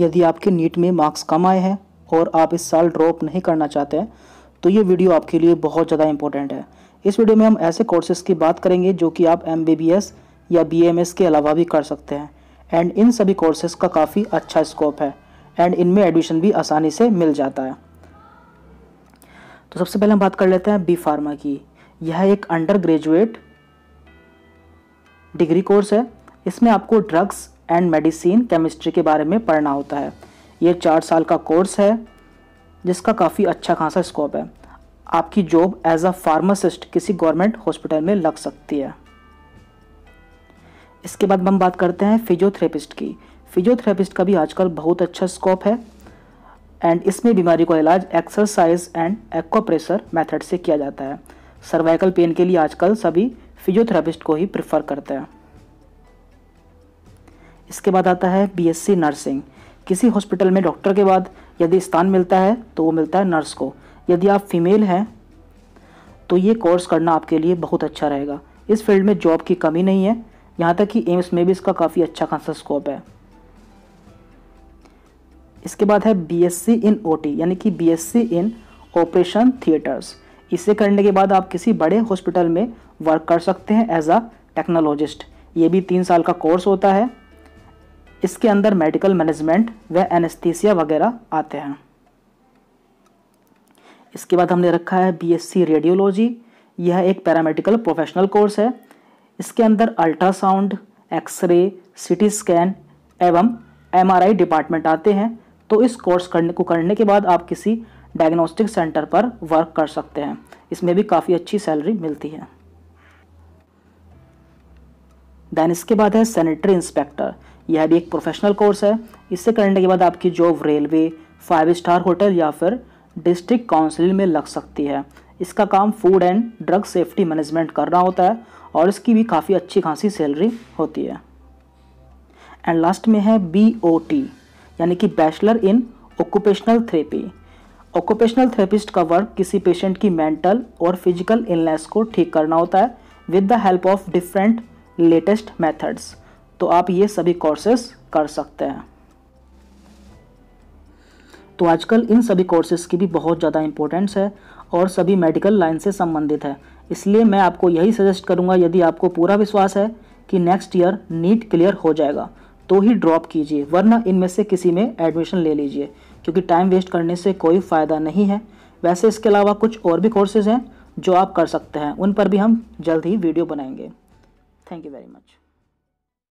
यदि आपके नीट में मार्क्स कम आए हैं और आप इस साल ड्रॉप नहीं करना चाहते हैं तो ये वीडियो आपके लिए बहुत ज़्यादा इंपॉर्टेंट है इस वीडियो में हम ऐसे कोर्सेज़ की बात करेंगे जो कि आप एम या बी के अलावा भी कर सकते हैं एंड इन सभी कोर्सेज़ का काफ़ी अच्छा स्कोप है एंड इनमें एडमिशन भी आसानी से मिल जाता है तो सबसे पहले हम बात कर लेते हैं बी फार्मा की यह एक अंडर ग्रेजुएट डिग्री कोर्स है इसमें आपको ड्रग्स एंड मेडिसिन केमिस्ट्री के बारे में पढ़ना होता है ये चार साल का कोर्स है जिसका काफ़ी अच्छा खासा स्कोप है आपकी जॉब एज अ फार्मासिस्ट किसी गवर्नमेंट हॉस्पिटल में लग सकती है इसके बाद हम बात करते हैं फिजियोथेरेपिस्ट की फिजियोथेरेपिस्ट का भी आजकल बहुत अच्छा स्कोप है एंड इसमें बीमारी का इलाज एक्सरसाइज एंड एक्वाप्रेशर मेथड से किया जाता है सर्वाइकल पेन के लिए आजकल सभी फिजियोथेरेपिस्ट को ही प्रेफर करते हैं इसके बाद आता है बीएससी नर्सिंग किसी हॉस्पिटल में डॉक्टर के बाद यदि स्थान मिलता है तो वो मिलता है नर्स को यदि आप फीमेल हैं तो ये कोर्स करना आपके लिए बहुत अच्छा रहेगा इस फील्ड में जॉब की कमी नहीं है यहाँ तक कि एम्स में भी इसका काफ़ी अच्छा खासा स्कोप है इसके बाद है बीएससी इन ओटी यानी कि बीएससी इन ऑपरेशन थिएटर्स इसे करने के बाद आप किसी बड़े हॉस्पिटल में वर्क कर सकते हैं एज अ टेक्नोलॉजिस्ट ये भी तीन साल का कोर्स होता है इसके अंदर मेडिकल मैनेजमेंट व एनेस्थीसिया वगैरह आते हैं इसके बाद हमने रखा है बीएससी रेडियोलॉजी यह एक पैरामेडिकल प्रोफेशनल कोर्स है इसके अंदर अल्ट्रासाउंड एक्सरे सीटी स्कैन एवं एमआरआई डिपार्टमेंट आते हैं तो इस कोर्स करने को करने के बाद आप किसी डायग्नोस्टिक सेंटर पर वर्क कर सकते हैं इसमें भी काफ़ी अच्छी सैलरी मिलती है देन इसके बाद है सैनिटरी इंस्पेक्टर यह भी एक प्रोफेशनल कोर्स है इससे करने के बाद आपकी job railway five star hotel या फिर डिस्ट्रिक्ट काउंसिल में लग सकती है इसका काम food and drug safety management करना होता है और इसकी भी काफ़ी अच्छी खासी सैलरी होती है एंड लास्ट में है बी ओ टी यानी कि bachelor in occupational therapy occupational therapist का वर्क किसी पेशेंट की मेंटल और फिजिकल इलनेस को ठीक करना होता है with the help of different latest methods तो आप ये सभी कोर्सेस कर सकते हैं तो आजकल इन सभी कोर्सेज की भी बहुत ज़्यादा इम्पोर्टेंस है और सभी मेडिकल लाइन से संबंधित है इसलिए मैं आपको यही सजेस्ट करूँगा यदि आपको पूरा विश्वास है कि नेक्स्ट ईयर नीट क्लियर हो जाएगा तो ही ड्रॉप कीजिए वरना इनमें से किसी में एडमिशन ले लीजिए क्योंकि टाइम वेस्ट करने से कोई फ़ायदा नहीं है वैसे इसके अलावा कुछ और भी कोर्सेज़ हैं जो आप कर सकते हैं उन पर भी हम जल्द ही वीडियो बनाएंगे थैंक यू वेरी मच